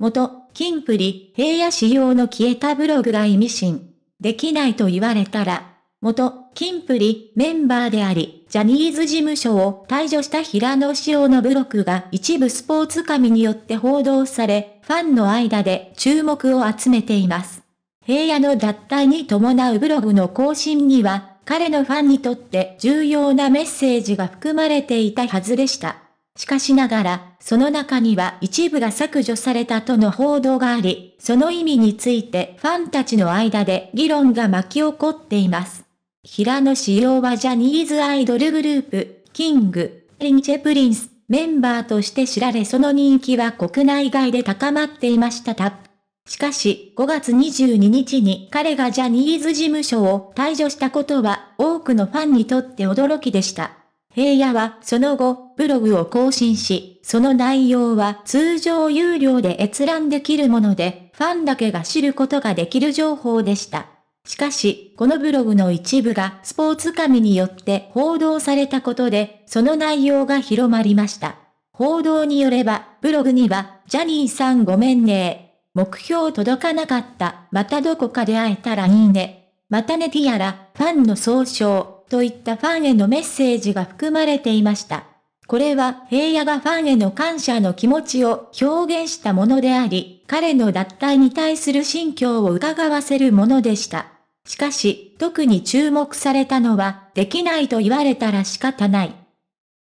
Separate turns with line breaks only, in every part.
元、金プリ、平野仕様の消えたブログが意味深。できないと言われたら、元、金プリ、メンバーであり、ジャニーズ事務所を退場した平野仕様のブログが一部スポーツ紙によって報道され、ファンの間で注目を集めています。平野の脱退に伴うブログの更新には、彼のファンにとって重要なメッセージが含まれていたはずでした。しかしながら、その中には一部が削除されたとの報道があり、その意味についてファンたちの間で議論が巻き起こっています。平野紫耀はジャニーズアイドルグループ、キング、リンチェプリンス、メンバーとして知られその人気は国内外で高まっていましたた。しかし、5月22日に彼がジャニーズ事務所を退場したことは多くのファンにとって驚きでした。平野はその後、ブログを更新し、その内容は通常有料で閲覧できるもので、ファンだけが知ることができる情報でした。しかし、このブログの一部がスポーツ紙によって報道されたことで、その内容が広まりました。報道によれば、ブログには、ジャニーさんごめんね目標届かなかった。またどこかで会えたらいいね。またねティアラ、ファンの総称。といったファンへのメッセージが含まれていました。これは平野がファンへの感謝の気持ちを表現したものであり、彼の脱退に対する心境を伺わせるものでした。しかし、特に注目されたのは、できないと言われたら仕方ない。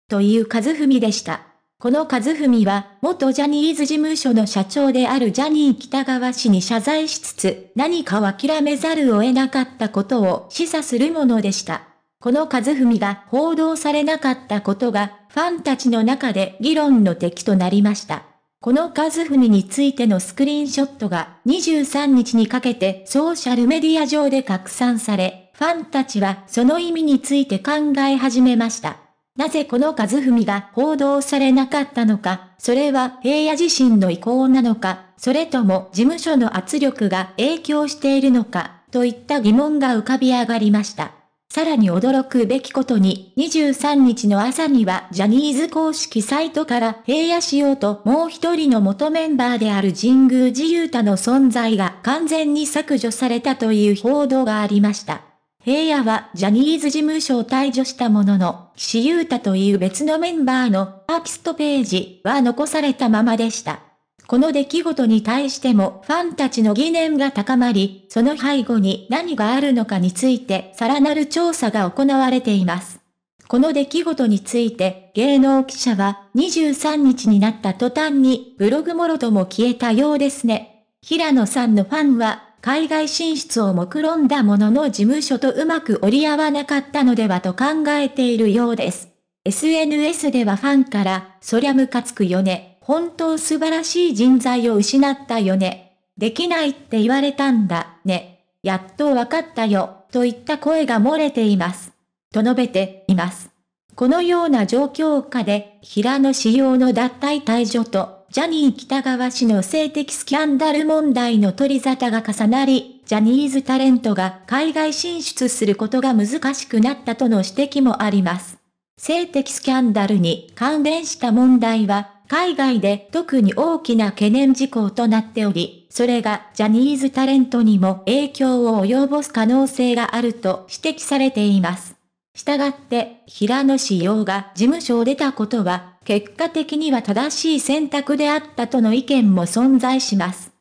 という和文でした。この和文は、元ジャニーズ事務所の社長であるジャニー北川氏に謝罪しつつ、何かを諦めざるを得なかったことを示唆するものでした。この和文が報道されなかったことが、ファンたちの中で議論の敵となりました。この和文についてのスクリーンショットが23日にかけてソーシャルメディア上で拡散され、ファンたちはその意味について考え始めました。なぜこの和文が報道されなかったのか、それは平野自身の意向なのか、それとも事務所の圧力が影響しているのか、といった疑問が浮かび上がりました。さらに驚くべきことに、23日の朝にはジャニーズ公式サイトから平野仕様ともう一人の元メンバーである神宮寺勇太の存在が完全に削除されたという報道がありました。平野はジャニーズ事務所を退場したものの、岸優太という別のメンバーのアーティストページは残されたままでした。この出来事に対してもファンたちの疑念が高まり、その背後に何があるのかについてさらなる調査が行われています。この出来事について芸能記者は23日になった途端にブログもろとも消えたようですね。平野さんのファンは海外進出を目論んだものの事務所とうまく折り合わなかったのではと考えているようです。SNS ではファンから、そりゃムカつくよね。本当素晴らしい人材を失ったよね。できないって言われたんだね。やっとわかったよ、といった声が漏れています。と述べています。このような状況下で、平野仕様の脱退退場と、ジャニー北川氏の性的スキャンダル問題の取り沙汰が重なり、ジャニーズタレントが海外進出することが難しくなったとの指摘もあります。性的スキャンダルに関連した問題は海外で特に大きな懸念事項となっており、それがジャニーズタレントにも影響を及ぼす可能性があると指摘されています。したがって、平野志陽が事務所を出たことは、結果的には正しい選択であったとの意見も存在します。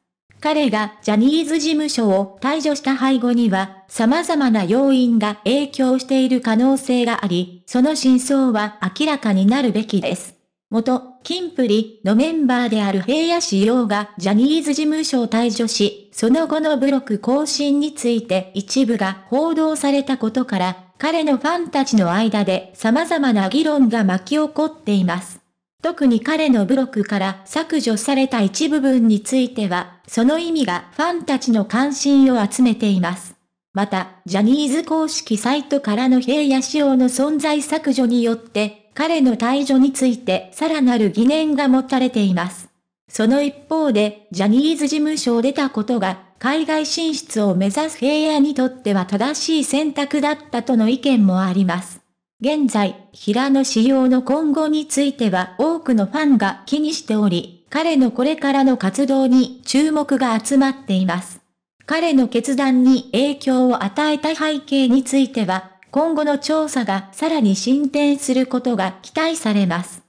彼がジャニーズ事務所を退場した背後には、様々な要因が影響している可能性があり、その真相は明らかになるべきです。元、金プリのメンバーである平野志陽がジャニーズ事務所を退所し、その後のブロック更新について一部が報道されたことから、彼のファンたちの間で様々な議論が巻き起こっています。特に彼のブロックから削除された一部分については、その意味がファンたちの関心を集めています。また、ジャニーズ公式サイトからの平野仕様の存在削除によって、彼の退場についてさらなる疑念が持たれています。その一方で、ジャニーズ事務所を出たことが、海外進出を目指す平野にとっては正しい選択だったとの意見もあります。現在、平野仕様の今後については多くのファンが気にしており、彼のこれからの活動に注目が集まっています。彼の決断に影響を与えた背景については、今後の調査がさらに進展することが期待されます。